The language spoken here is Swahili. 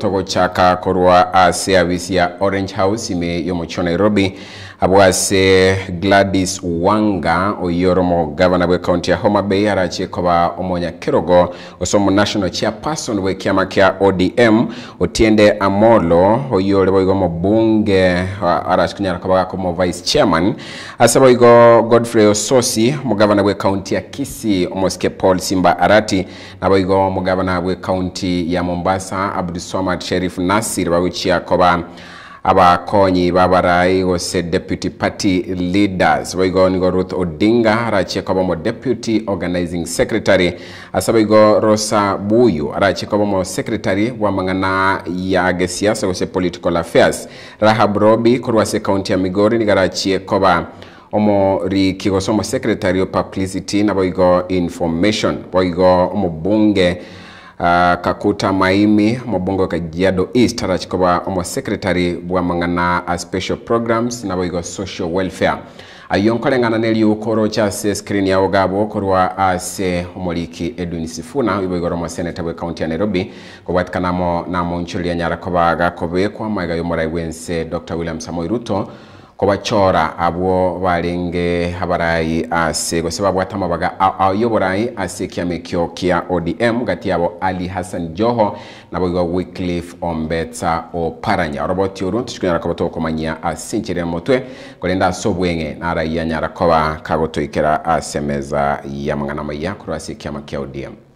togo chaka korwa ase avisi ya orange house ime yomocho nairobi abo ase gladys wanga oyoromo gavana bwe county ya homa bay arache koba omonya kirogo osomo national chairperson bwe kiama kia odm otiende amolo oyore boigo mobunge arache kunyara koba komo vice chairman ase boigo godfrey ososi mugavana bwe county ya kisi omosike paul simba arati na boigo mugavana bwe county ya mombasa abduswa muhammad sherif nasir bawuciyakoba abakonyi babarai gose deputy party leaders baigo nigo ruth odinga mo deputy organizing secretary ase baigo rosa buyu mo secretary wa mang'ana ya gesiasa gose political affairs rahab robi korwase county ya migori nigo arachiekoba omo riki gose omo secretary o publicity na boigo information boigo omo bunge uh, kakuta maimi mobongo kajiado jiado east arachikoba omo secretary bwamang'ana a ah, special programs naboigo social welfare ayonkoleng'ana ah, ukoro cha ase screen yao gabo okorwa ase omoriki edwin sifuna iboigoro mwa seneta bwa county ya nairobi kobwatikanamo namonchuri anyara koba gakobe kwamaiga yomorai bwense dr william samoi ruto kobachora abwo balenge abarayi ase gose babwata mabaga ayo burayi ase ekiama ekio kia odm gati yabo ali hassan joho nabo igo wycliff ombetsa oparanya oroboti oru tushikinyara rakabato tokomanyia ase nchire mutwe korenda ase na narayia nyara koba kagotoikera ase meza ya mang'ana maya korwa ase ekiama kia odm